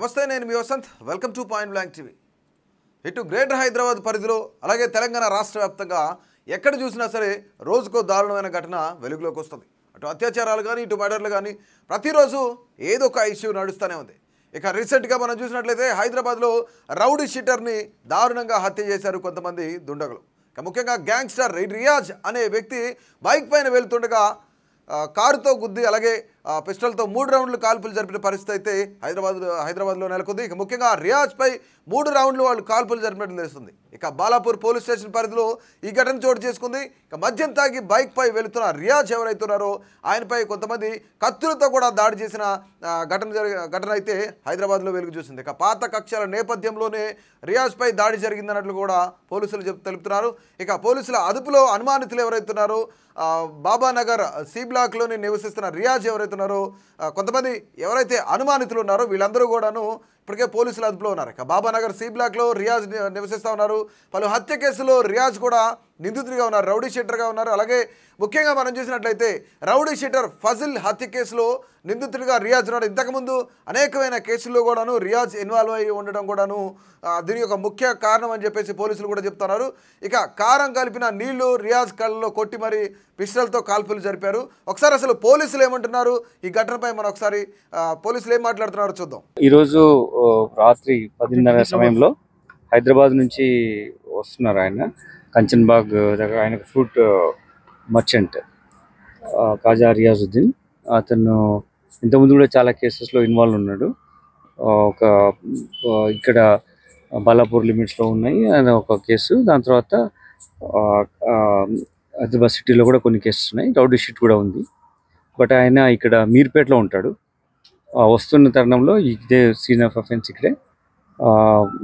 నమస్తే నేను మీ Vasant welcome to point blank TV ఇటు గ్రేటర్ హైదరాబాద్ పరిధిలో అలాగే తెలంగాణ రాష్ట్ర వ్యాప్తంగా ఎక్కడ చూసినా సరే రోజుకో దారుణమైన ఘటన వెలుగులోకి వస్తుంది అటు అత్యాచారాలు కానీ ఇటు మర్డర్లు కానీ ప్రతిరోజు ఏదో ఒక ఇష్యూ నడుస్తూనే ఉంది ఇక రీసెంట్గా మనం చూసినట్లయితే హైదరాబాద్లో రౌడీ షీటర్ని దారుణంగా హత్య చేశారు కొంతమంది దుండగులు ఇక ముఖ్యంగా గ్యాంగ్స్టర్ రియాజ్ అనే వ్యక్తి బైక్ పైన వెళ్తుండగా కారుతో గుద్ది అలాగే పిస్టల్తో మూడు రౌండ్లు కాల్పులు జరిపిన పరిస్థితి అయితే హైదరాబాద్ హైదరాబాద్లో నెలకొంది ఇక ముఖ్యంగా రియాజ్పై మూడు రౌండ్లు వాళ్ళు కాల్పులు జరిపినట్లు తెలుస్తుంది ఇక బాలాపూర్ పోలీస్ స్టేషన్ పరిధిలో ఈ ఘటన చోటు చేసుకుంది ఇక మద్యం తాగి బైక్పై వెళుతున్న రియాజ్ ఎవరైతున్నారో ఆయనపై కొంతమంది కత్తులతో కూడా దాడి చేసిన ఘటన జరిగి ఘటన అయితే హైదరాబాద్లో వెలుగు చూసింది ఇక పాత కక్షల నేపథ్యంలోనే రియాజ్పై దాడి జరిగిందన్నట్లు కూడా పోలీసులు చెప్ తెలుపుతున్నారు ఇక పోలీసుల అదుపులో అనుమానితులు ఎవరైతున్నారో బాబానగర్ సి బ్లాక్లోని నివసిస్తున్న రియాజ్ ఎవరైతే మాట్లాడుతున్నారు కొంతమంది ఎవరైతే అనుమానితులు ఉన్నారో వీళ్ళందరూ కూడాను ఇప్పటికే పోలీసులు అదుపులో ఉన్నారు బాబానగర్ సి బ్లాక్లో రియాజ్ నివసిస్తూ ఉన్నారు పలు హత్య కేసులో రియాజ్ కూడా నిందితుడిగా ఉన్నారు రౌడీ షీటర్గా ఉన్నారు అలాగే ముఖ్యంగా మనం చూసినట్లయితే రౌడీ షీటర్ ఫజిల్ హత్య కేసులో నిందితుడిగా రియాజ్ ఉన్నాడు ఇంతకుముందు అనేకమైన కేసుల్లో కూడాను రియాజ్ ఇన్వాల్వ్ అయ్యి ఉండడం కూడాను దీని యొక్క ముఖ్య కారణం అని చెప్పేసి పోలీసులు కూడా చెప్తున్నారు ఇక కారం కలిపిన నీళ్లు రియాజ్ కళ్ళలో కొట్టి మరి పిస్టల్తో కాల్పులు జరిపారు ఒకసారి అసలు పోలీసులు ఏమంటున్నారు ఈ ఘటనపై మనం ఒకసారి పోలీసులు ఏం మాట్లాడుతున్నారో చూద్దాం ఈరోజు రాత్రి పదిన్నర సమయంలో హైదరాబాద్ నుంచి వస్తున్నారు ఆయన కంచన్బాగ్ దగ్గర ఆయన ఫ్రూట్ మర్చెంట్ కాజా రియాజుద్దీన్ అతను ఇంతకుముందు కూడా చాలా కేసెస్లో ఇన్వాల్వ్ ఉన్నాడు ఒక ఇక్కడ బాలాపూర్ లిమిట్స్లో ఉన్నాయి అని ఒక కేసు దాని తర్వాత హైదరాబాద్ సిటీలో కూడా కొన్ని కేసెస్ ఉన్నాయి రౌడీ షీట్ కూడా ఉంది బట్ ఆయన ఇక్కడ మీర్పేటలో ఉంటాడు వస్తున్న తరుణంలో ఇదే సీన్ ఆఫ్ అఫెన్స్ ఇక్కడే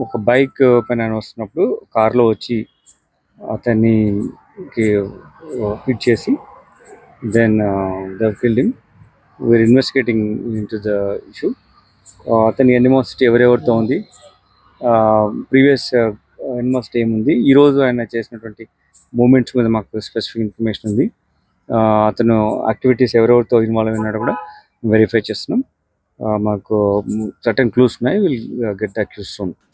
ఒక బైక్ పైన వస్తున్నప్పుడు కార్లో వచ్చి అతన్నికి ఫిట్ చేసి then the fielding we are investigating into the issue అతని ఎనిమోసిటీ ఎవరెవరితో ఉంది ప్రీవియస్ ఎనిమోసిటీ ఏముంది ఈరోజు ఆయన చేసినటువంటి మూమెంట్స్ మీద మాకు స్పెసిఫిక్ ఇన్ఫర్మేషన్ ఉంది అతను యాక్టివిటీస్ ఎవరెవరితో ఇన్వాల్వ్ అయినాడో కూడా వెరిఫై చేస్తున్నాం మాకు సర్టన్ క్లూస్ ఉన్నాయి విల్ గెట్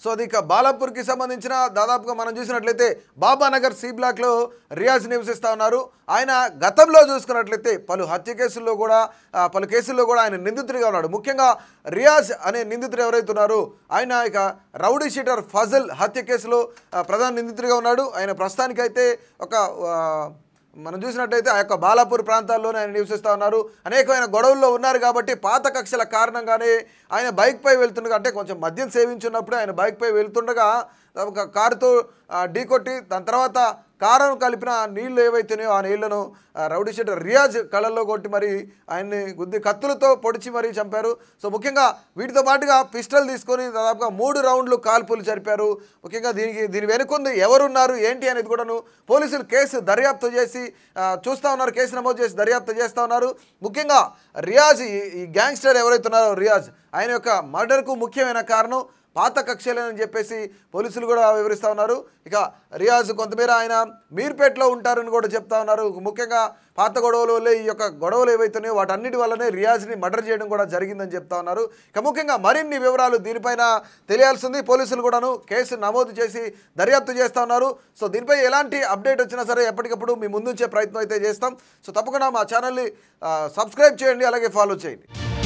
సో అది ఇక బాలాపూర్కి సంబంధించిన దాదాపుగా మనం చూసినట్లయితే బాబానగర్ సి బ్లాక్లో రియాజ్ నివసిస్తూ ఉన్నారు ఆయన గతంలో చూసుకున్నట్లయితే పలు హత్య కేసుల్లో కూడా పలు కేసుల్లో కూడా ఆయన నిందితుడిగా ఉన్నాడు ముఖ్యంగా రియాజ్ అనే నిందితుడు ఎవరైతే ఉన్నారో ఆయన ఇక రౌడీ షీటర్ ఫజల్ హత్య కేసులో ప్రధాన నిందితుడిగా ఉన్నాడు ఆయన ప్రస్తుతానికైతే ఒక మనం చూసినట్లయితే ఆ యొక్క బాలాపూర్ ప్రాంతాల్లోనే ఆయన నివసిస్తూ ఉన్నారు అనేకమైన గొడవల్లో ఉన్నారు కాబట్టి పాత కక్షల కారణంగానే ఆయన బైక్పై వెళ్తుండగా అంటే కొంచెం మద్యం సేవించున్నప్పుడు ఆయన బైక్పై వెళ్తుండగా ఒక కారుతో ఢీకొట్టి దాని తర్వాత కారం కలిపిన నీళ్ళు ఏవైతున్నాయో ఆ నీళ్లను రౌడీ రియాజ్ కళ్ళల్లో కొట్టి మరి ఆయన్ని గుద్ది కత్తులతో పొడిచి మరీ చంపారు సో ముఖ్యంగా వీటితో పాటుగా పిస్టల్ తీసుకొని దాదాపుగా మూడు రౌండ్లు కాల్పులు జరిపారు ముఖ్యంగా దీనికి దీని వెనుకొంది ఎవరున్నారు ఏంటి అనేది కూడాను పోలీసులు కేసు దర్యాప్తు చేసి చూస్తూ ఉన్నారు కేసు నమోదు చేసి దర్యాప్తు చేస్తూ ఉన్నారు ముఖ్యంగా రియాజ్ ఈ గ్యాంగ్స్టర్ ఎవరైతే ఉన్నారో రియాజ్ ఆయన యొక్క మర్డర్కు ముఖ్యమైన కారణం పాత కక్షలేనని చెప్పేసి పోలీసులు కూడా వివరిస్తూ ఉన్నారు ఇక రియాజ్ కొంతమేర ఆయన మీర్పేటలో ఉంటారని కూడా చెప్తా ఉన్నారు ముఖ్యంగా పాత గొడవలు వల్లే ఈ యొక్క గొడవలు ఏవైతున్నాయో వాటన్నిటి వల్లనే రియాజ్ని మర్డర్ చేయడం కూడా జరిగిందని చెప్తా ఉన్నారు ఇక ముఖ్యంగా మరిన్ని వివరాలు దీనిపైన తెలియాల్సింది పోలీసులు కూడాను కేసు నమోదు చేసి దర్యాప్తు చేస్తూ ఉన్నారు సో దీనిపై ఎలాంటి అప్డేట్ వచ్చినా సరే ఎప్పటికప్పుడు మీ ముందుంచే ప్రయత్నం అయితే చేస్తాం సో తప్పకుండా మా ఛానల్ని సబ్స్క్రైబ్ చేయండి అలాగే ఫాలో చేయండి